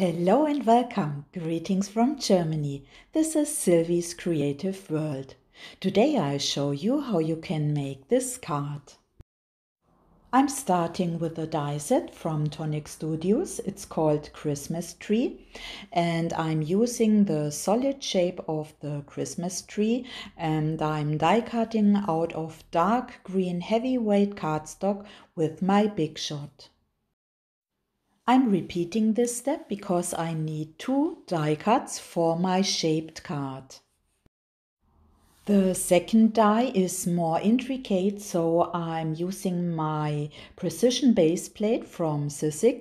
Hello and welcome. Greetings from Germany. This is Sylvie's Creative World. Today I'll show you how you can make this card. I'm starting with a die set from Tonic Studios. It's called Christmas Tree and I'm using the solid shape of the Christmas tree and I'm die cutting out of dark green heavyweight cardstock with my Big Shot. I'm repeating this step because I need two die cuts for my shaped card. The second die is more intricate so I'm using my precision base plate from c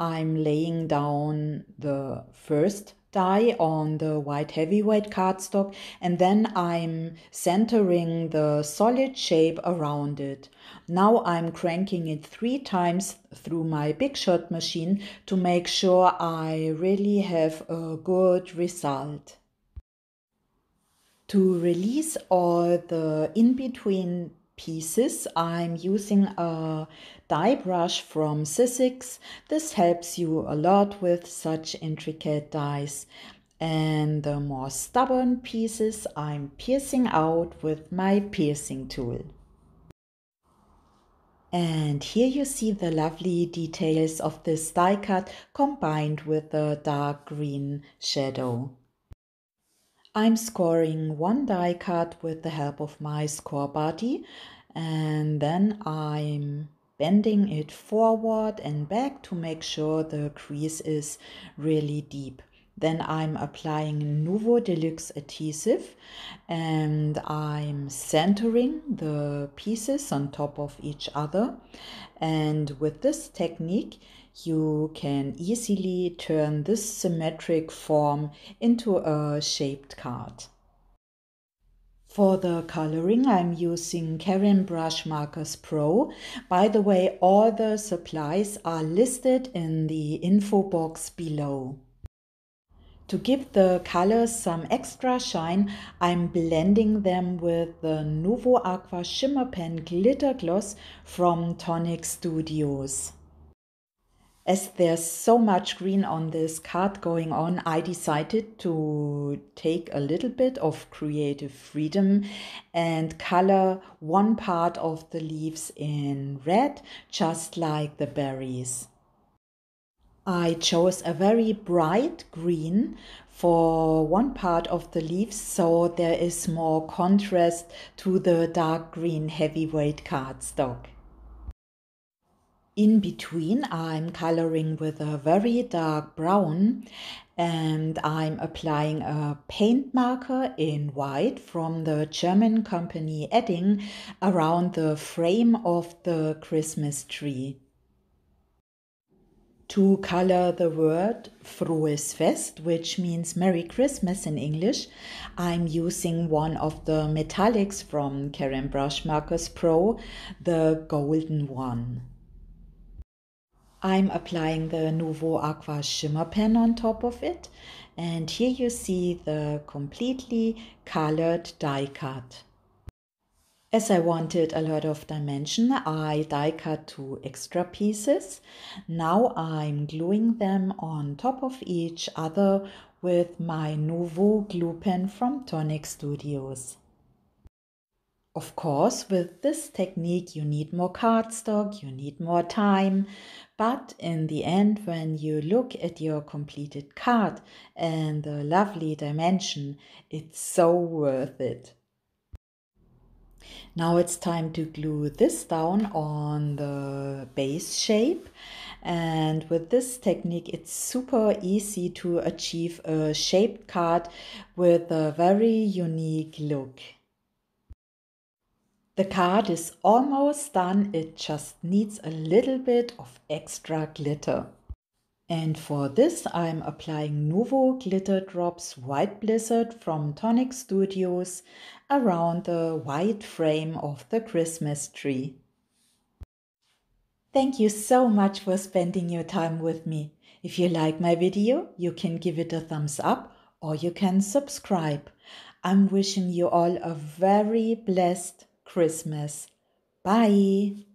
I'm laying down the first die on the white heavyweight cardstock and then I'm centering the solid shape around it. Now I'm cranking it three times through my Big Shot machine to make sure I really have a good result. To release all the in-between pieces, I'm using a dye brush from Sizzix. This helps you a lot with such intricate dies. And the more stubborn pieces, I'm piercing out with my piercing tool. And here you see the lovely details of this die cut combined with the dark green shadow. I'm scoring one die cut with the help of my score buddy and then I'm bending it forward and back to make sure the crease is really deep. Then I'm applying Nouveau Deluxe adhesive and I'm centering the pieces on top of each other. And with this technique, you can easily turn this symmetric form into a shaped card. For the coloring, I'm using Karen Brush Markers Pro. By the way, all the supplies are listed in the info box below. To give the colors some extra shine, I'm blending them with the Nouveau Aqua Shimmer Pen Glitter Gloss from Tonic Studios as there's so much green on this card going on, I decided to take a little bit of creative freedom and color one part of the leaves in red, just like the berries. I chose a very bright green for one part of the leaves so there is more contrast to the dark green heavyweight cardstock in between I'm coloring with a very dark brown and I'm applying a paint marker in white from the German company Edding around the frame of the Christmas tree. To color the word Frohes Fest, which means Merry Christmas in English, I'm using one of the metallics from Karen Brush Markers Pro, the golden one. I'm applying the Nouveau Aqua Shimmer Pen on top of it. And here you see the completely colored die cut. As I wanted a lot of dimension, I die cut two extra pieces. Now I'm gluing them on top of each other with my Nouveau glue pen from Tonic Studios. Of course, with this technique, you need more cardstock, you need more time, but in the end, when you look at your completed card and the lovely dimension, it's so worth it. Now it's time to glue this down on the base shape and with this technique it's super easy to achieve a shaped card with a very unique look. The card is almost done, it just needs a little bit of extra glitter. And for this I'm applying Nuvo Glitter Drops White Blizzard from Tonic Studios around the white frame of the Christmas tree. Thank you so much for spending your time with me. If you like my video, you can give it a thumbs up or you can subscribe. I'm wishing you all a very blessed Christmas. Bye.